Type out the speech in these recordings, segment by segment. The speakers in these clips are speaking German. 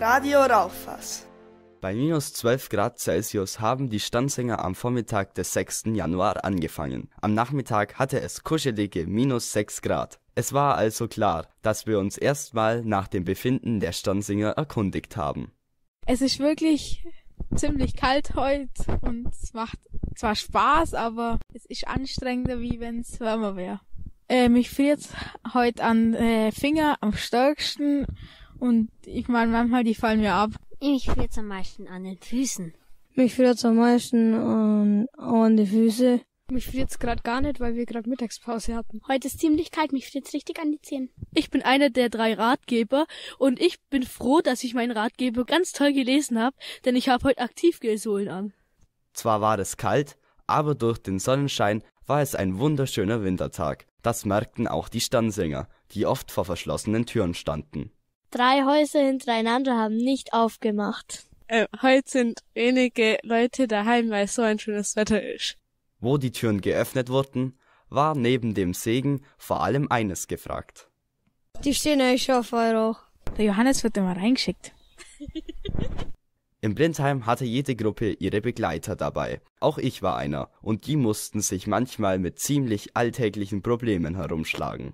Radio Raufass. Bei minus 12 Grad Celsius haben die Stammsänger am Vormittag des 6. Januar angefangen. Am Nachmittag hatte es kuschelige minus 6 Grad. Es war also klar, dass wir uns erstmal nach dem Befinden der Stammsänger erkundigt haben. Es ist wirklich ziemlich kalt heute und es macht zwar Spaß, aber es ist anstrengender, wie wenn es wärmer wäre. Äh, mich friert heute an äh, Finger am stärksten und ich meine, manchmal die fallen mir ab. Ich friere am meisten an den Füßen. Mich friert am meisten an, an die Füße. Mich friert's gerade gar nicht, weil wir gerade Mittagspause hatten. Heute ist ziemlich kalt, mich friert's richtig an die Zehen. Ich bin einer der drei Ratgeber und ich bin froh, dass ich meinen Ratgeber ganz toll gelesen habe, denn ich habe heute Aktivgelsohlen an. Zwar war es kalt, aber durch den Sonnenschein war es ein wunderschöner Wintertag. Das merkten auch die Sternsinger, die oft vor verschlossenen Türen standen. Drei Häuser hintereinander haben nicht aufgemacht. Äh, heute sind wenige Leute daheim, weil so ein schönes Wetter ist. Wo die Türen geöffnet wurden, war neben dem Segen vor allem eines gefragt. Die stehen euch schon auf Euro. Der Johannes wird immer reingeschickt. Im Blindheim hatte jede Gruppe ihre Begleiter dabei. Auch ich war einer, und die mussten sich manchmal mit ziemlich alltäglichen Problemen herumschlagen.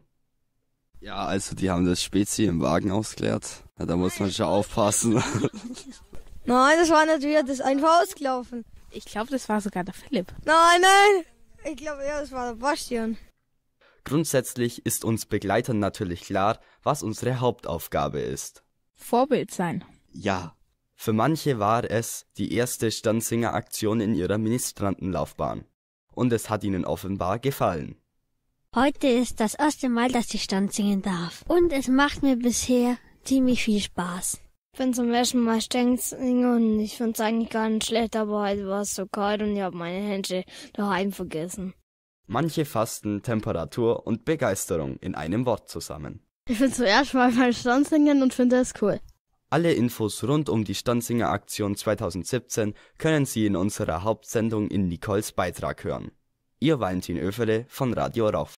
Ja, also die haben das Spezi im Wagen ausgeleert. Ja, da muss man schon aufpassen. Nein, das war nicht natürlich das ist einfach ausgelaufen. Ich glaube, das war sogar der Philipp. Nein, nein. Ich glaube, ja, das war der Bastian. Grundsätzlich ist uns Begleitern natürlich klar, was unsere Hauptaufgabe ist. Vorbild sein. Ja. Für manche war es die erste Stanzinger-Aktion in ihrer Ministrantenlaufbahn. Und es hat ihnen offenbar gefallen. Heute ist das erste Mal, dass ich Stand singen darf. Und es macht mir bisher ziemlich viel Spaß. Ich bin zum ersten Mal Stand singen und ich finde es eigentlich gar nicht schlecht, aber heute war es so kalt und ich habe meine Hände daheim vergessen. Manche fassten Temperatur und Begeisterung in einem Wort zusammen. Ich bin zum ersten Mal beim Standsingen und finde es cool. Alle Infos rund um die Standsinger-Aktion 2017 können Sie in unserer Hauptsendung in Nicoles Beitrag hören. Ihr Valentin Öfele von Radio Rauf.